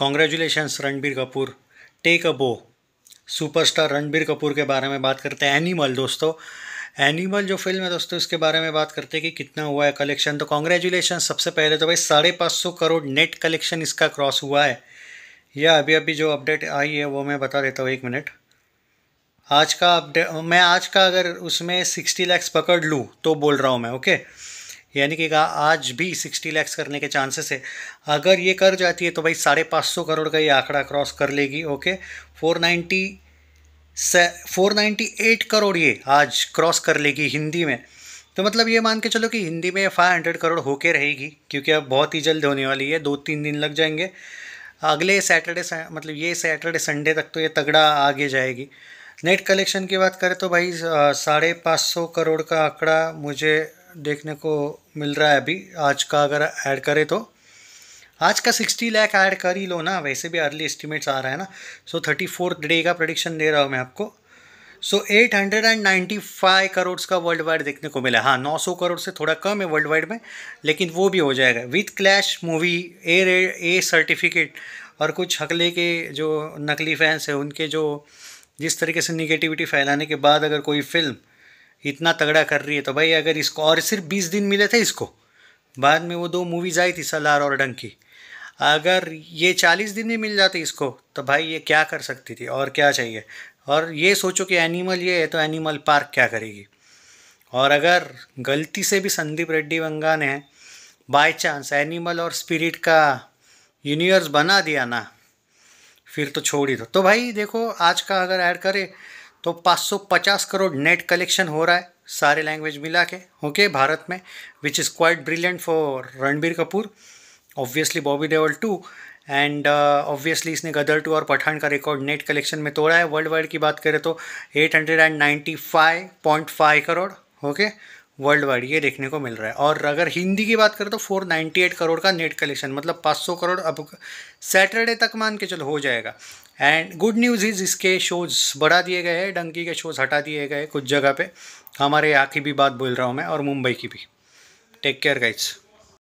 Congratulations Ranbir Kapoor take a bow superstar Ranbir Kapoor के बारे में बात करते हैं एनिमल दोस्तों एनिमल जो फिल्म है दोस्तों इसके बारे में बात करते हैं कि कितना हुआ है कलेक्शन तो कॉन्ग्रेचुलेशन सबसे पहले तो भाई साढ़े पाँच सौ करोड़ नेट कलेक्शन इसका क्रॉस हुआ है यह अभी अभी जो अपडेट आई है वो मैं बता देता हूँ एक मिनट आज का अपडेट मैं आज का अगर उसमें सिक्सटी लैक्स पकड़ लूँ तो बोल रहा हूँ मैं ओके यानी कि आज भी सिक्सटी लैक्स करने के चांसेस है अगर ये कर जाती है तो भाई साढ़े पाँच सौ करोड़ का ये आंकड़ा क्रॉस कर लेगी ओके फोर नाइन्टी से फोर नाइन्टी एट करोड़ ये आज क्रॉस कर लेगी हिंदी में तो मतलब ये मान के चलो कि हिंदी में फाइव हंड्रेड करोड़ होके रहेगी क्योंकि अब बहुत ही जल्द होने वाली है दो तीन दिन लग जाएंगे अगले सैटरडे मतलब ये सैटरडे संडे तक तो ये तगड़ा आगे जाएगी नेट कलेक्शन की बात करें तो भाई साढ़े पाँच सौ करोड़ का आंकड़ा मुझे देखने को मिल रहा है अभी आज का अगर ऐड करें तो आज का सिक्सटी लैख ऐड कर ही लो ना वैसे भी अर्ली एस्टिमेट्स आ रहा है ना सो थर्टी फोर्थ डे का प्रोडिक्शन दे रहा हूँ मैं आपको so eight hundred and ninety five crore का वर्ल्ड वाइड देखने को मिला हाँ नौ सौ करोड़ से थोड़ा कम है वर्ल्ड वाइड में लेकिन वो भी हो जाएगा with clash movie A A certificate और कुछ हकले के जो नकली फैंस हैं उनके जो जिस तरीके से निगेटिविटी फैलाने के बाद अगर कोई फिल्म इतना तगड़ा कर रही है तो भाई अगर इसको और सिर्फ बीस दिन मिले थे इसको बाद में वो दो मूवीज़ आई थी सलार और डंकी अगर ये चालीस दिन में मिल जाते इसको तो भाई ये क्या कर सकती थी और क्या चाहिए और ये सोचो कि एनिमल ये है तो एनिमल पार्क क्या करेगी और अगर गलती से भी संदीप रेड्डी वंगा ने बाय चांस एनिमल और स्पिरिट का यूनिवर्स बना दिया ना फिर तो छोड़ ही दो तो भाई देखो आज का अगर ऐड करें तो 550 करोड़ नेट कलेक्शन हो रहा है सारे लैंग्वेज मिला के ओके भारत में which is quite brilliant for Ranbir Kapoor obviously Bobby Deol too and obviously इसने गदर टू और पठान का रिकॉर्ड नेट कलेक्शन में तोड़ा है वर्ल्ड वाइड की बात करें तो eight crore okay okay? World wide ये देखने को मिल रहा है और अगर हिंदी की बात करें तो 498 करोड़ का नेट कलेक्शन मतलब 500 करोड़ अब सैटरडे तक मान के चलो हो जाएगा एंड गुड न्यूज़ इज़ इसके शोज़ बढ़ा दिए गए हैं डंकी के शोज़ हटा दिए गए कुछ जगह पे हमारे यहाँ की भी बात बोल रहा हूँ मैं और मुंबई की भी टेक केयर गाइड्स